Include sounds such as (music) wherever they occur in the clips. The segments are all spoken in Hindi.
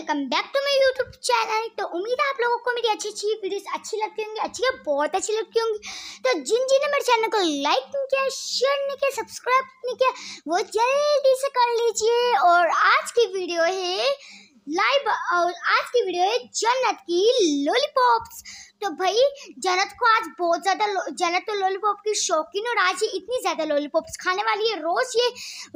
Welcome back to my YouTube channel तो उम्मीद है आप लोगों को मेरी अच्छी अच्छी वीडियोस अच्छी लगती होंगी अच्छी है बहुत अच्छी लगती होंगी तो जिन जिन ने मेरे चैनल को लाइक नहीं किया शेयर नहीं किया सब्सक्राइब नहीं किया वो जल्दी से कर लीजिए और आज की वीडियो है लाइव और आज की वीडियो है जन्नत की लॉलीपॉप्स तो भाई जन्नत को आज बहुत ज़्यादा जन्नत तो लॉलीपॉप की शौकीन और आज ये इतनी ज़्यादा लॉलीपॉप्स खाने वाली है रोज़ ये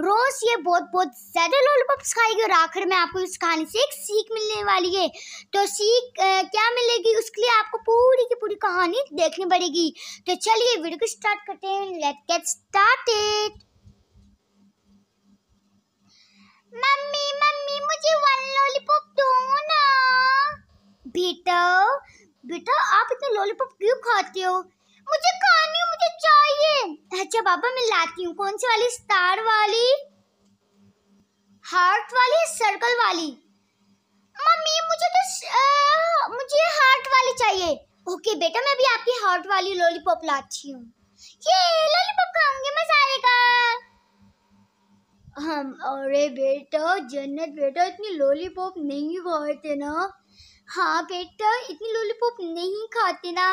रोज़ ये बहुत बहुत ज़्यादा लॉलीपॉप्स खाएगी और आखिर में आपको इस कहानी से एक सीख मिलने वाली है तो सीख क्या मिलेगी उसके लिए आपको पूरी की पूरी कहानी देखनी पड़ेगी तो चलिए वीडियो को स्टार्ट करते हैं let get started mummy mummy मुझे वन लॉलीपॉप दो ना बेटा बेटा आप इतने लॉलीपॉप क्यों खाते हो मुझे खानी हो मुझे चाहिए अच्छा पापा मैं लाती हूँ कौन सी वाली स्टार वाली हार्ट वाली सर्कल वाली मम्मी मुझे तो आ, मुझे हार्ट वाली चाहिए ओके बेटा मैं भी आपकी हार्ट वाली लॉलीपॉप लाती हूँ ये लॉलीपॉप खाऊंगी मैं सारे का हम अरे बेटा जन्नत बेटा इतनी लॉलीपॉप नहीं खाते ना हाँ बेटा इतनी लॉलीपॉप नहीं खाते ना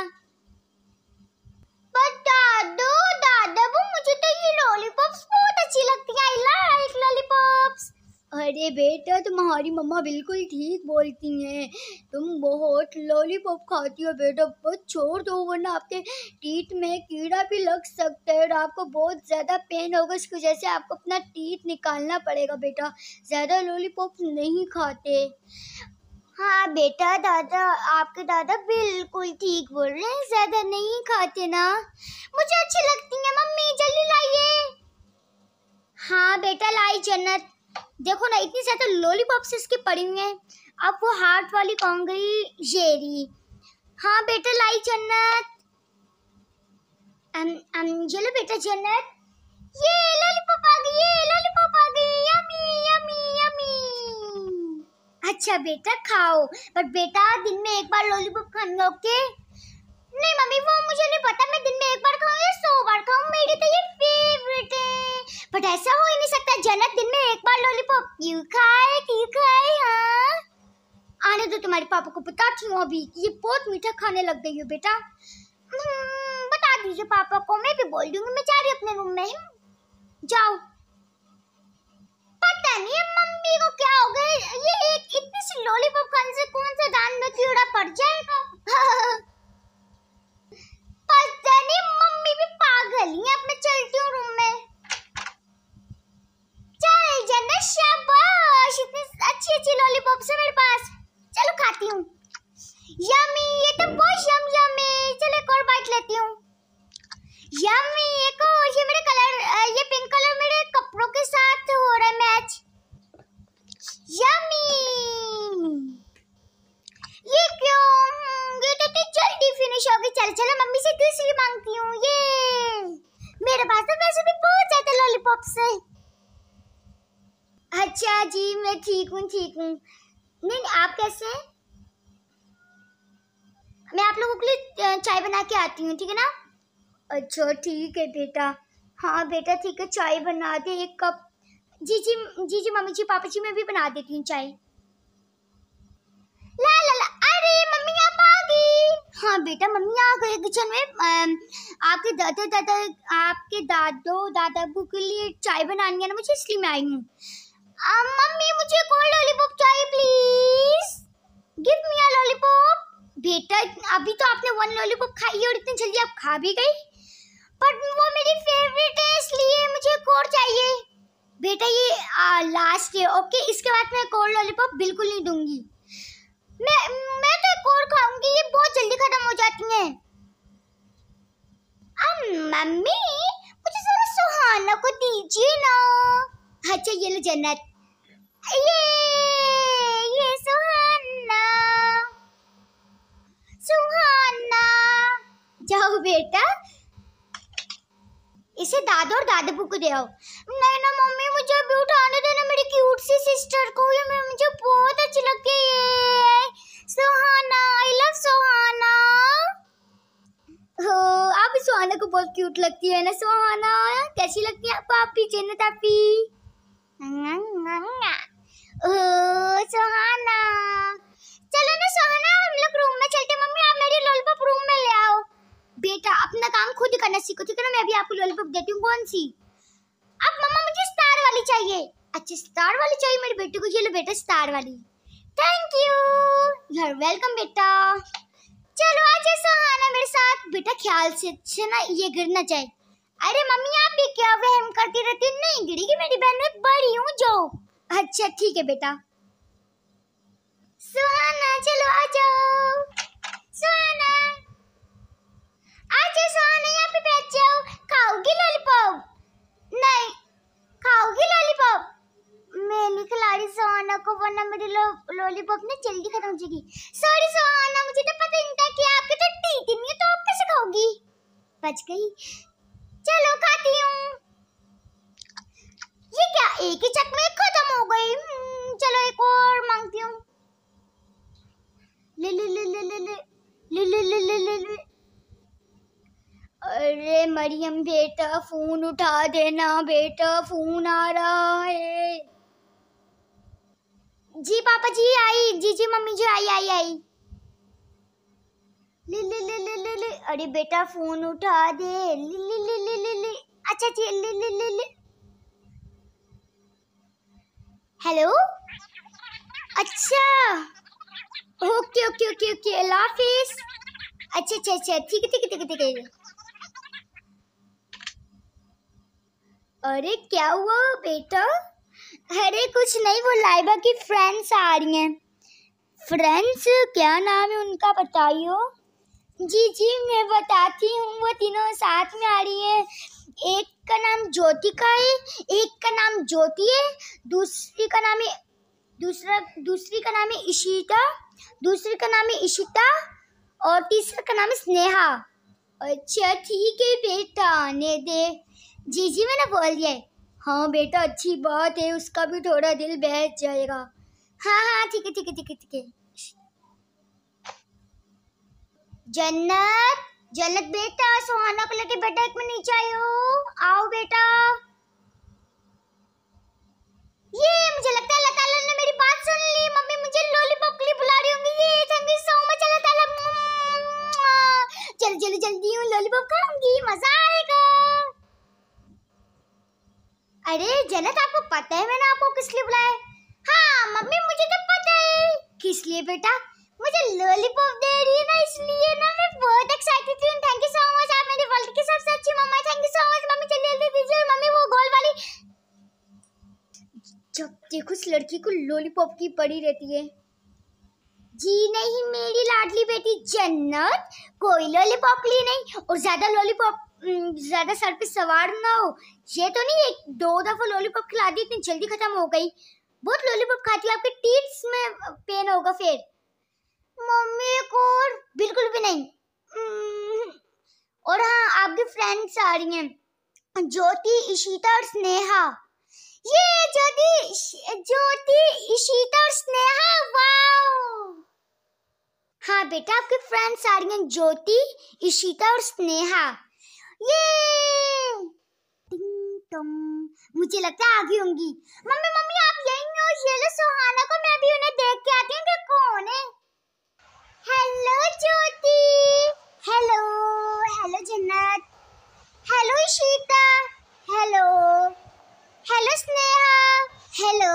बता दो दादा मुझे तो ये लॉलीपॉप्स बहुत अच्छी लगती है आई लाइक लॉलीपॉप्स अरे बेटा तुम्हारी मम्मा बिल्कुल ठीक बोलती हैं तुम बहुत लॉलीपॉप खाती हो बेटा बस छोड़ दो वरना आपके टीथ में कीड़ा भी लग सकता है और आपको बहुत ज़्यादा पेन होगा उसकी वजह से आपको अपना टीथ निकालना पड़ेगा बेटा ज़्यादा लॉलीपॉप नहीं खाते हाँ बेटा दादा आपके दादा बिल्कुल ठीक बोल रहे हैं ज़्यादा नहीं खाते ना मुझे अच्छी लगती है मम्मी जल्दी लाइए हाँ बेटा लाई जन्नत देखो ना इतनी ज़्यादा लॉलीपॉप्स इसकी पड़ी हुई हैं अब वो हार्ट वाली कौन गई ये हाँ बेटा लाई जन्नत अम अं-, बेटा जन्नत ये लॉलीपॉप आ गई ये लॉलीपॉप आ गई यम्मी यम्मी यम्मी अच्छा बेटा खाओ बट बेटा दिन में एक बार लॉलीपॉप खाना ओके नहीं मम्मी वो मुझे नहीं पता मैं दिन में एक बार खाऊं या सौ बार खाऊं मेरी तो ये फेवरेट है बट ऐसा हो ही नहीं सकता जनक दिन में एक बार लॉलीपॉप क्यों खाए क्यों खाए हाँ आने दो तुम्हारे पापा को बताती हूँ अभी ये बहुत मीठा खाने लग गई हो बेटा हम्म, बता दीजिए पापा को मैं भी बोल दूंगी मैं जा रही हूँ अपने रूम में जाओ पता नहीं मम्मी को क्या हो गया ये एक इतनी सी लॉलीपॉप खाने से कौन सा दान में कीड़ा पड़ जाएगा (laughs) पता नहीं मम्मी भी पागल ही अब मैं चलती हूँ रूम में भाई शाबाश इतनी अच्छी अच्छी लॉलीपॉप्स है मेरे पास चलो खाती हूँ यमी ये तो बहुत यम यम है आती हूँ ठीक है ना अच्छा ठीक है बेटा हाँ बेटा ठीक है चाय बना दे एक कप जी जी जी जी मम्मी जी पापा जी मैं भी बना देती हूँ चाय ला ला ला अरे मम्मी आप आ गई हाँ बेटा मम्मी आ गए किचन में आपके दादा दादा आपके दादो दादा दादाबू के लिए चाय बनानी है ना मुझे इसलिए मैं आई हूँ मम्मी मुझे कोल्ड लॉलीपॉप चाहिए please give me a lollipop बेटा अभी तो आपने वन लॉलीपॉप खाई और इतनी जल्दी आप खा भी गई पर वो मेरी फेवरेट है इसलिए मुझे एक और चाहिए बेटा ये आ, लास्ट है ओके इसके बाद मैं एक और लॉलीपॉप बिल्कुल नहीं दूंगी मैं मैं तो एक और खाऊंगी ये बहुत जल्दी खत्म हो जाती है अब मम्मी मुझे जरा सुहाना को दीजिए ना अच्छा ये लो जन्नत ये जाओ बेटा इसे दादू और दादाबू को दे आओ नहीं ना मम्मी मुझे अभी उठाने देना मेरी क्यूट सी सिस्टर को ये मैं मुझे बहुत अच्छी लगती है सुहाना आई लव सुहाना हो आप सुहाना को बहुत क्यूट लगती है ना सुहाना कैसी लगती है आप आपकी जेना तापी ओ सुहाना चलो ना सुहाना हम लोग रूम मैं अभी आपको लॉलीपॉप देती हूँ कौन सी अब मम्मा मुझे स्टार वाली चाहिए अच्छा स्टार वाली चाहिए मेरे बेटे को ये लो बेटा स्टार वाली thank you you are welcome बेटा चलो आज ऐसा आना मेरे साथ बेटा ख्याल से अच्छे ना ये गिरना चाहिए अरे मम्मी आप भी क्या वहम करती रहती नहीं गिरेगी मेरी बहन मैं बड़ी हूँ जो अच्छा ठीक है बेटा सुहाना चलो आ जाओ सुहाना अच्छा सोना यहाँ पे बेच जाओ खाओगी लॉलीपॉप नहीं खाओगी लॉलीपॉप मैंने खिलाड़ी सोना को वरना मेरी लॉलीपॉप ना जल्दी खत्म हो जाएगी सॉरी सोना मुझे तो पता नहीं था कि आपके तो टीथ नहीं है तो आप कैसे खाओगी बच गई चलो खाती हूँ ये क्या एक ही चक में खत्म हो गई चलो एक और मांगती हूँ ले ले ले ले ले ले ले ले ले ले ले अरे मरियम बेटा फ़ोन उठा देना बेटा फ़ोन आ रहा है जी पापा जी आई जी जी मम्मी जी आई आई आई ले ले ले ले ले ले अरे बेटा फ़ोन उठा दे ले ले ले ले ले ले अच्छा जी ले ले ले ले हेलो अच्छा ओके ओके ओके ओके अल्लाह हाफिज़ अच्छा अच्छा अच्छा ठीक है ठीक है ठीक है ठीक है अरे क्या हुआ बेटा अरे कुछ नहीं वो लाइबा की फ्रेंड्स आ रही हैं फ्रेंड्स क्या नाम है उनका बताइयो जी जी मैं बताती हूँ वो तीनों साथ में आ रही है एक का नाम ज्योतिका है एक का नाम ज्योति है दूसरी का नाम है दूसरा दूसरी का नाम है इशिता दूसरी का नाम है इशिता और तीसरा का नाम है स्नेहा अच्छा ठीक है बेटा आने दे जी जी मैंने बोल दिया हाँ बेटा अच्छी बात है उसका भी थोड़ा दिल बहक जाएगा हाँ हाँ ठीक है ठीक है ठीक है ठीक है जन्नत जन्नत बेटा सुहाना को लेके बेटा एक मिनट नीचे आयो आओ बेटा ये मुझे लगता है लता ने मेरी बात सुन ली मम्मी मुझे लॉलीपॉप के लिए बुला रही होंगी ये thank you so much Lata चल जल्दी जल्दी हूँ लॉलीपॉप खाऊंगी मजा आएगा अरे जनत आपको पता है मैंने आपको किस लिए बुलाया हाँ मम्मी मुझे तो पता है किस लिए बेटा मुझे लॉलीपॉप दे रही है ना इसलिए ना मैं बहुत एक्साइटेड हूं थैंक यू सो मच आप मेरी वर्ल्ड की सबसे अच्छी mama thank you so much mummy चलिए जल्दी दीजिए मम्मी वो गोल वाली जब देखो उस लड़की को लॉलीपॉप की पड़ी रहती है जी नहीं मेरी लाडली बेटी जन्नत कोई लॉलीपॉप ली नहीं और ज्यादा लॉलीपॉप ज़्यादा सर पे सवार ना हो ये तो नहीं एक दो दफ़ा लॉलीपॉप खिला दी इतनी जल्दी ख़त्म हो गई बहुत लॉलीपॉप खाती है आपके टीथ्स में पेन होगा फिर मम्मी एक और बिल्कुल भी नहीं और हाँ आपकी फ्रेंड्स आ रही हैं ज्योति इशिता और स्नेहा ये ज्योति ज्योति इशिता और स्नेहा वाओ हाँ बेटा आपके फ्रेंड्स आ रही हैं ज्योति इशिता और स्नेहा ये टिंग मुझे लगता है आ गई होंगी मम्मी मम्मी आप यहीं हो ये लो सुहाना को मैं भी उन्हें देख के आती हूँ कि कौन है hello Jyoti hello hello Jannat hello Ishita hello hello Sneha hello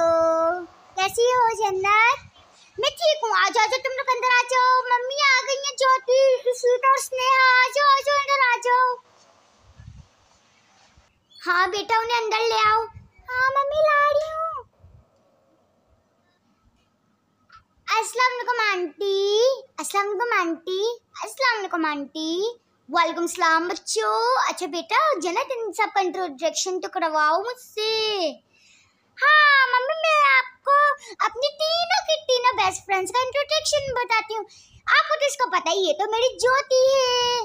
कैसी हो जन्नत मैं ठीक हूँ आ जाओ तुम लोग अंदर आ जाओ मम्मी आ गई है ज्योति ईशिता और स्नेहा आ जाओ आ जाओ अंदर आ जाओ हाँ बेटा उन्हें अंदर ले आओ हाँ मम्मी ला रही हूँ अस्सलाम वालेकुम आंटी अस्सलाम वालेकुम आंटी अस्सलाम वालेकुम आंटी वालेकुम सलाम बच्चों अच्छा बेटा जनत इन सब का इंट्रोडक्शन तो करवाओ मुझसे हाँ मम्मी मैं आपको अपनी तीनों की तीनों बेस्ट फ्रेंड्स का इंट्रोडक्शन बताती हूँ आपको तो इसको पता ही है तो मेरी ज्योति है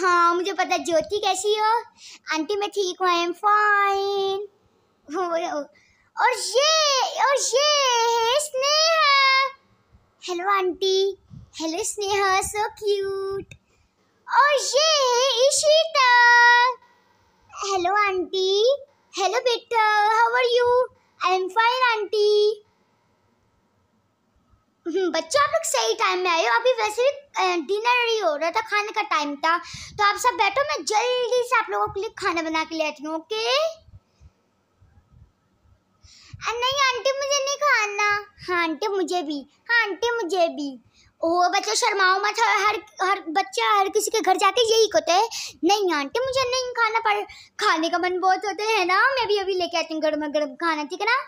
हाँ मुझे पता ज्योति कैसी हो आंटी मैं ठीक हूँ आई एम फाइन और ये और ये है Sneha hello aunty hello Sneha so cute और ये है इशिता हेलो आंटी हेलो बेटा how are you I am fine aunty hmm, बच्चों आप लोग सही टाइम में आए हो अभी वैसे भी डिनर ही हो रहा था खाने का टाइम था तो आप सब बैठो मैं जल्दी से आप लोगों के लिए खाना बना के ले आती हूँ ओके नहीं आंटी मुझे नहीं खाना हाँ आंटी मुझे भी हाँ आंटी मुझे भी ओ बच्चों शर्माओ मत हर हर बच्चा हर किसी के घर जाके यही कहते हैं नहीं आंटी मुझे नहीं खाना पर खाने का मन बहुत होता है ना मैं भी अभी लेके आती हूँ गर्मा गर्म खाना ठीक है ना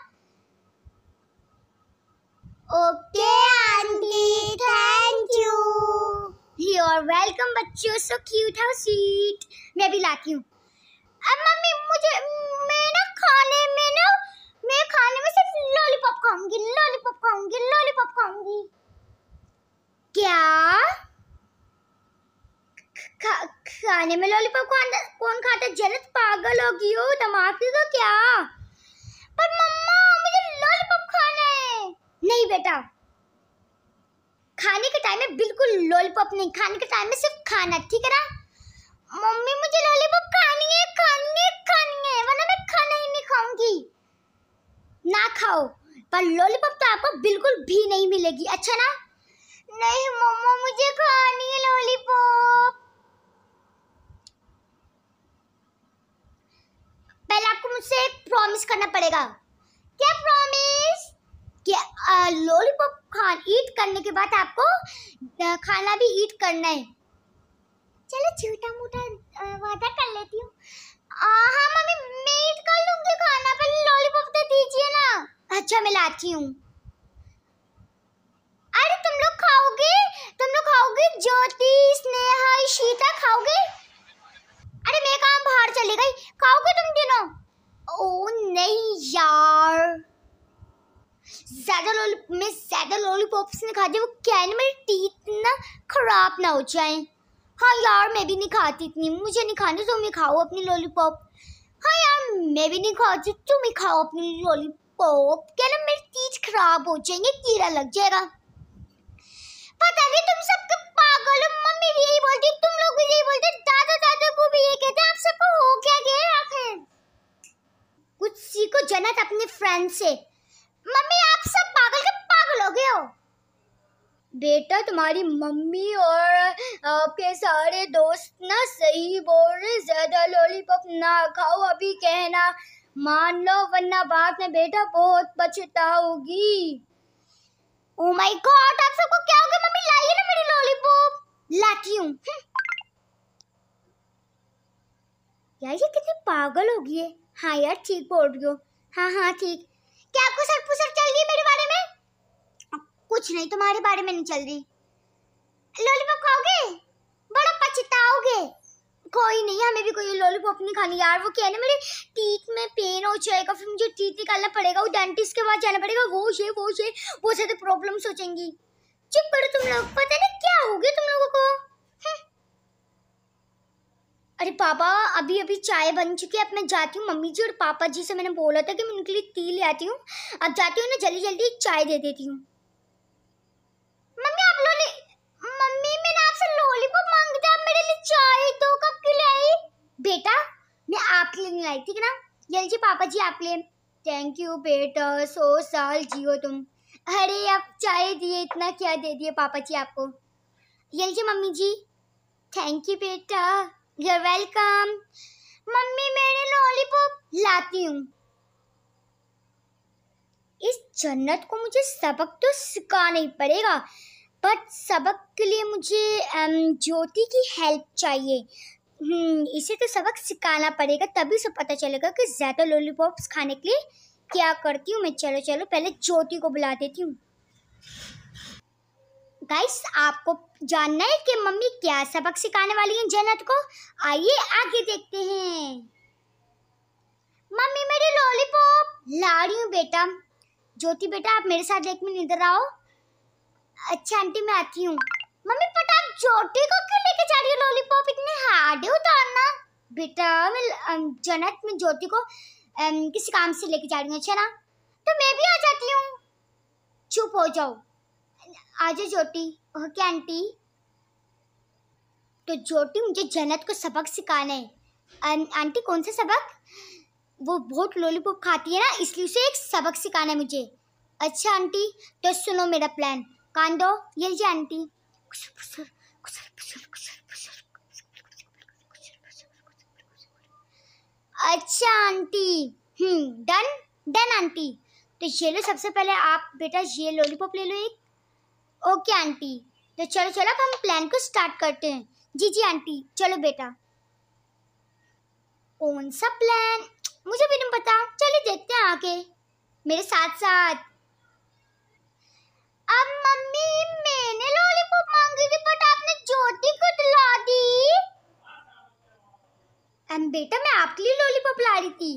okay aunty thank you you welcome बच्चों सो क्यूट हाउ स्वीट मैं भी लाती हूँ अब मम्मी मुझे मैं ना खाने में ना मैं खाने में सिर्फ लॉलीपॉप खाऊंगी लॉलीपॉप खाऊंगी लॉलीपॉप खाऊंगी क्या खा, खाने में लॉलीपॉप कौन खाता जलत पागल होगी हो दिमाग का तो क्या बेटा खाने के टाइम में बिल्कुल लॉलीपॉप नहीं खाने के टाइम में सिर्फ खाना ठीक है ना मम्मी मुझे लॉलीपॉप खानी है खानी है खानी है वरना मैं खाना ही नहीं खाऊंगी ना खाओ पर लॉलीपॉप तो आपको बिल्कुल भी नहीं मिलेगी अच्छा ना नहीं मम्मा मुझे खानी है लॉलीपॉप पहले आपको मुझसे एक प्रॉमिस करना पड़ेगा क्या प्रॉमिस कि लॉलीपॉप खान ईट करने के बाद आपको खाना भी ईट करना है चलो छोटा मोटा वादा कर लेती हूँ हाँ मम्मी मैं ईट कर लूँगी खाना पहले लॉलीपॉप तो दीजिए ना अच्छा मैं लाती हूँ अरे तुम लोग खाओगे तुम लोग खाओगे ज्योति स्नेहा शीता खाओगे अरे मैं काम बाहर चली गई खाओगे तुम दिनों ओ नहीं यार ज़्यादा लॉली मैं ज़्यादा पॉप्स नहीं खाती वो क्या है ना मेरे टीथ ना ख़राब ना हो जाए हाँ यार मैं भी नहीं खाती इतनी मुझे नहीं खाने तुम तो ही खाओ अपनी लॉलीपॉप हाँ यार मैं भी नहीं खाती तुम तो ही खाओ अपनी लॉलीपॉप क्या ना मेरी टीथ खराब हो जाएंगे कीड़ा लग जाएगा पता नहीं तुम सब पागल हो मम्मी भी यही बोलती तुम लोग भी यही बोलते दादा दादा को भी ये कहते आप सबको हो क्या गया आखिर कुछ सीखो जन्नत अपने फ्रेंड से मम्मी आप सब पागल के पागल हो गए हो बेटा तुम्हारी मम्मी और आपके सारे दोस्त ना सही बोल रहे ज्यादा लॉलीपॉप ना खाओ अभी कहना मान लो वरना बाद में बेटा बहुत पछताओगी ओ माय गॉड आप सबको क्या हो गया मम्मी लाइए ना मेरी लॉलीपॉप लाती हूँ हम्म। यार ये कितनी पागल हो गई है हाँ यार ठीक बोल रही हो हाँ हाँ ठीक क्या आपको सर पुसर चल रही है मेरे बारे में कुछ नहीं तुम्हारे बारे में नहीं चल रही लॉलीपॉप खाओगे बड़ा पछताओगे कोई नहीं हमें भी कोई लॉलीपॉप नहीं खानी यार वो क्या है ना मेरे टीथ में पेन हो जाएगा फिर मुझे टीथ निकालना पड़ेगा वो डेंटिस्ट के पास जाना पड़ेगा वो शे वो शे वो सारे प्रॉब्लम सोचेंगी चुप करो तुम लोग पता नहीं क्या हो गया तुम लोगों को अरे पापा अभी अभी चाय बन चुकी है अब मैं जाती हूँ मम्मी जी और पापा जी से मैंने बोला था कि मैं उनके लिए टी ले आती हूँ अब जाती हूँ ना जल्दी जल्दी चाय दे देती हूँ बेटा मैं आपके लिए नहीं आई ठीक ना जल्दी जी पापा जी आपके लिए थैंक यू बेटा सो साल जियो तुम अरे आप चाय दिए इतना क्या दे दिए पापा जी आपको जल्दी मम्मी जी थैंक यू बेटा यूर वेलकम मम्मी मेरे लॉलीपॉप लाती हूँ इस जन्नत को मुझे सबक तो सिखा नहीं पड़ेगा बट सबक के लिए मुझे ज्योति की हेल्प चाहिए हम्म, इसे तो सबक सिखाना पड़ेगा तभी से पता चलेगा कि ज़्यादा लॉलीपॉप्स खाने के लिए क्या करती हूँ मैं चलो चलो पहले ज्योति को बुला देती हूँ गाइस आपको जानना है कि मम्मी क्या सबक सिखाने वाली हैं जन्नत को आइए आगे देखते हैं मम्मी मेरी लॉलीपॉप ला रही हूँ बेटा ज्योति बेटा आप मेरे साथ एक मिनट इधर आओ अच्छा आंटी मैं आती हूँ मम्मी पता आप ज्योति को क्यों लेके जा रही हो लॉलीपॉप इतने हार्ड है उतारना बेटा मैं जन्नत में ज्योति को किसी काम से लेके जा रही हूँ अच्छा ना तो मैं भी आ जाती हूँ चुप हो जाओ आज ज्योति ओके आंटी तो ज्योति मुझे जन्नत को सबक सिखाना है आंटी कौन सा सबक वो बहुत लॉलीपॉप खाती है ना इसलिए उसे एक सबक सिखाना है मुझे अच्छा आंटी तो सुनो मेरा प्लान कान दो ये लीजिए आंटी अच्छा aunty hmm done done aunty तो ये लो सबसे पहले आप बेटा ये लॉलीपॉप ले लो एक ओके आंटी तो चलो चलो अब हम प्लान को स्टार्ट करते हैं जी जी आंटी चलो बेटा कौन सा प्लान मुझे भी नहीं पता चलो देखते हैं आके मेरे साथ साथ अब मम्मी मैंने लॉलीपॉप मांगी थी बट आपने ज्योति को दिला दी एम बेटा मैं आपके लिए लॉलीपॉप ला रही थी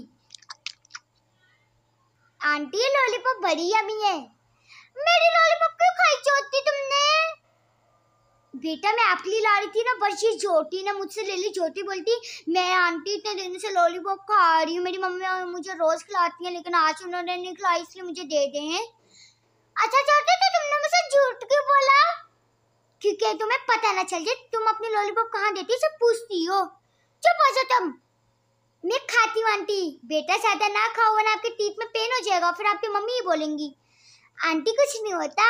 आंटी ये लॉलीपॉप बड़ी अमी है मेरी लॉलीपॉप क्यों खाई छोटी तुमने बेटा मैं आपकी ला रही थी ना पर ये छोटी ने मुझसे ले ली छोटी बोलती मैं आंटी इतने दिन से लॉलीपॉप खा रही हूँ मेरी मम्मी मुझे रोज खिलाती है लेकिन आज उन्होंने नहीं खिलाई इसलिए मुझे दे दे हैं अच्छा छोटी तो तुमने मुझसे झूठ क्यों बोला क्योंकि तुम्हें पता ना चल जाए तुम अपनी लॉलीपॉप कहाँ देती हो सब पूछती हो चुप हो जाओ तुम मैं खाती हूँ आंटी बेटा ज्यादा ना खाओ वरना आपके टीथ में पेन हो जाएगा फिर आपकी मम्मी ही बोलेंगी आंटी कुछ नहीं होता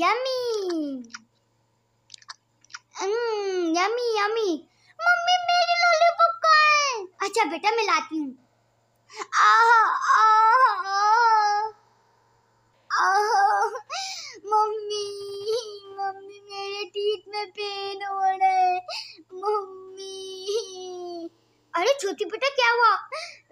यमी यमी यमी मम्मी मेरी लॉलीपॉप कहाँ है अच्छा बेटा मैं लाती हूँ मम्मी मम्मी मेरे टीथ में पेन हो रहा है मम्मी अरे छोटी बेटा क्या हुआ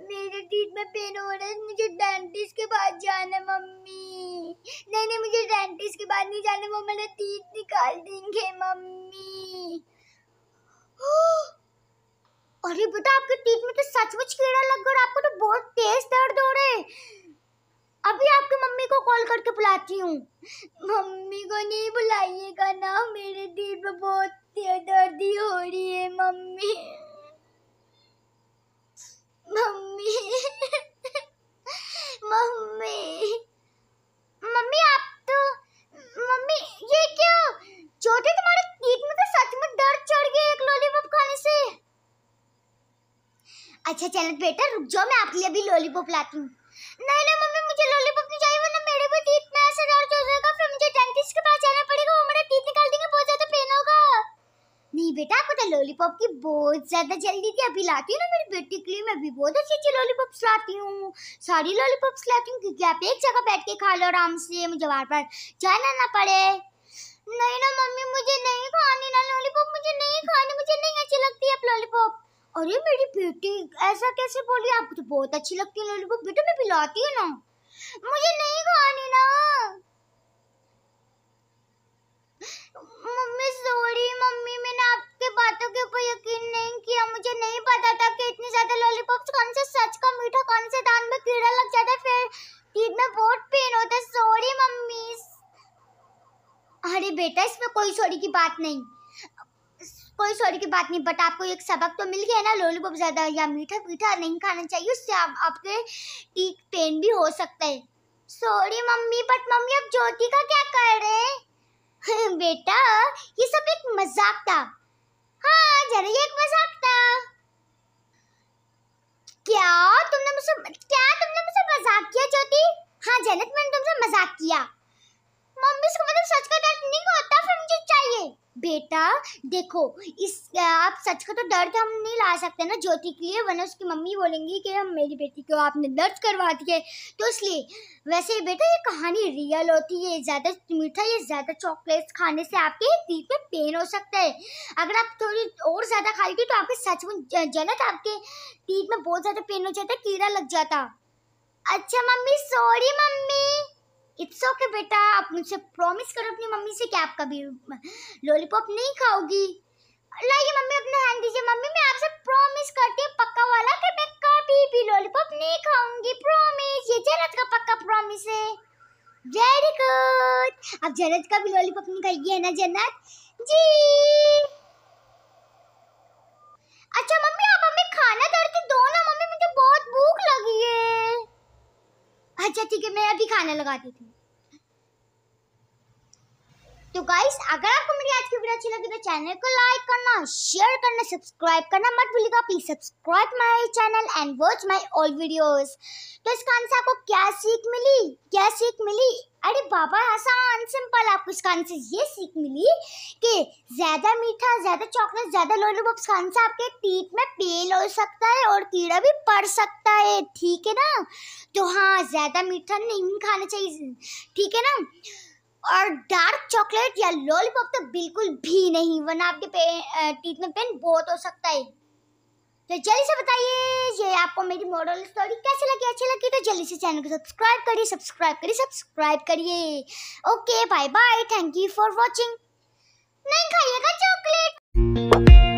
मेरे टीथ में पेन हो रहा है मुझे डेंटिस्ट के पास जाना है मम्मी नहीं नहीं मुझे डेंटिस्ट के पास नहीं जाना वो मेरे टीथ निकाल देंगे मम्मी अरे बेटा आपके टीथ में तो सचमुच कीड़ा लग गया और आपको तो बहुत तेज दर्द हो रहे अभी आपके मम्मी को कॉल करके बुलाती हूँ मम्मी को नहीं बुलाइएगा ना मेरे टीथ में बहुत दर्दी हो रही है मम्मी मम्मी मम्मी मम्मी आप तो मम्मी ये क्यों छोटे तुम्हारे पेट में तो सच में दर्द चढ़ गया एक लॉलीपॉप खाने से अच्छा चलो बेटा रुक जाओ मैं आपके लिए भी लॉलीपॉप लाती हूँ नहीं नहीं मम्मी मुझे लॉलीपॉप नहीं जी बेटा आपको तो लॉलीपॉप की बहुत ज़्यादा जल्दी थी अभी लाती हूँ ना मेरी बेटी के लिए मैं भी बहुत अच्छी अच्छी लॉलीपॉप लाती हूँ सारी लॉलीपॉप लाती हूँ क्योंकि आप एक जगह बैठ के खा लो आराम से मुझे बार बार जाना ना पड़े नहीं ना मम्मी मुझे नहीं खानी ना लॉलीपॉप मुझे नहीं खानी मुझे नहीं अच्छी लगती आप लॉलीपॉप अरे मेरी बेटी ऐसा कैसे बोली आपको तो बहुत अच्छी लगती है लॉलीपॉप बेटा मैं भी लाती हूँ ना मुझे नहीं खानी ना मम्मी सॉरी मम्मी मैंने आपके बातों के ऊपर यकीन नहीं किया मुझे नहीं पता था कि इतने ज्यादा लॉलीपॉप कौन से सच का मीठा कौन से दान में कीड़ा लग जाता है फिर टीथ में बहुत पेन होता है सॉरी मम्मी अरे बेटा इसमें कोई सॉरी की बात नहीं कोई सॉरी की बात नहीं बट आपको एक सबक तो मिल गया ना लॉलीपॉप ज़्यादा या मीठा मीठा नहीं खाना चाहिए उससे आप, आपके टीथ पेन भी हो सकता है सॉरी मम्मी बट मम्मी अब ज्योति का क्या कर रहे हैं हम्म, बेटा ये सब एक मजाक था हाँ जरा ये एक मजाक था क्या तुमने मुझसे क्या तुमने मुझसे मजाक किया ज्योति हाँ जन्नत मैंने तुमसे मजाक किया मम्मी इसको तो मतलब सच का डर नहीं होता फिर मुझे चाहिए बेटा देखो इस आप सच का तो दर्द हम नहीं ला सकते ना ज्योति के लिए वरना उसकी मम्मी बोलेंगी कि हम मेरी बेटी को आपने दर्द करवा दिए तो इसलिए वैसे बेटा ये कहानी रियल होती है ज़्यादा मीठा या ज़्यादा चॉकलेट्स खाने से आपके पीठ में पेन हो सकता है अगर आप थोड़ी और ज़्यादा खा लेती तो आपके सच में जलत आपके पीठ में बहुत ज़्यादा पेन हो जाता कीड़ा लग जाता अच्छा mummy sorry mummy it's okay बेटा आप मुझसे प्रॉमिस करो अपनी मम्मी से कि आप कभी लॉलीपॉप नहीं खाओगी लाइए मम्मी अपना हैंड दीजिए मम्मी मैं आपसे प्रॉमिस करती हूँ पक्का वाला कि मैं कभी भी लॉलीपॉप नहीं खाऊंगी प्रॉमिस ये जन्नत का पक्का प्रॉमिस है वेरी गुड अब जन्नत का भी लॉलीपॉप नहीं खाएगी है ना जन्नत जी अच्छा मम्मी आप हमें खाना करके दो ना मम्मी मुझे बहुत भूख लगी है अच्छा ठीक है मैं अभी खाना लगा देती हूँ तो गाइस अगर आपको मेरी आज की वीडियो अच्छी लगी तो चैनल को लाइक करना शेयर करना सब्सक्राइब करना मत भूलिएगा please subscribe my channel and watch my all videos तो इसका आंसर आपको क्या सीख मिली क्या सीख मिली अरे बाबा आसान सिंपल आपको इसका आंसर ये सीख मिली कि ज़्यादा मीठा ज़्यादा चॉकलेट ज़्यादा लॉलीपॉप्स का आंसर आपके टीट में पेल हो सकता है और कीड़ा भी पड़ सकता है ठीक है ना तो हाँ ज़्यादा मीठा नहीं खाना चाहिए ठीक है ना और डार्क चॉकलेट या लॉलीपॉप तो बिल्कुल भी नहीं वरना आपके टीथ में पेन बहुत हो सकता है तो जल्दी से बताइए ये आपको मेरी मॉडल स्टोरी कैसे लगी अच्छी लगी तो जल्दी से चैनल को सब्सक्राइब करिए सब्सक्राइब करिए सब्सक्राइब करिए okay bye bye thank you for watching नहीं खाइएगा चॉकलेट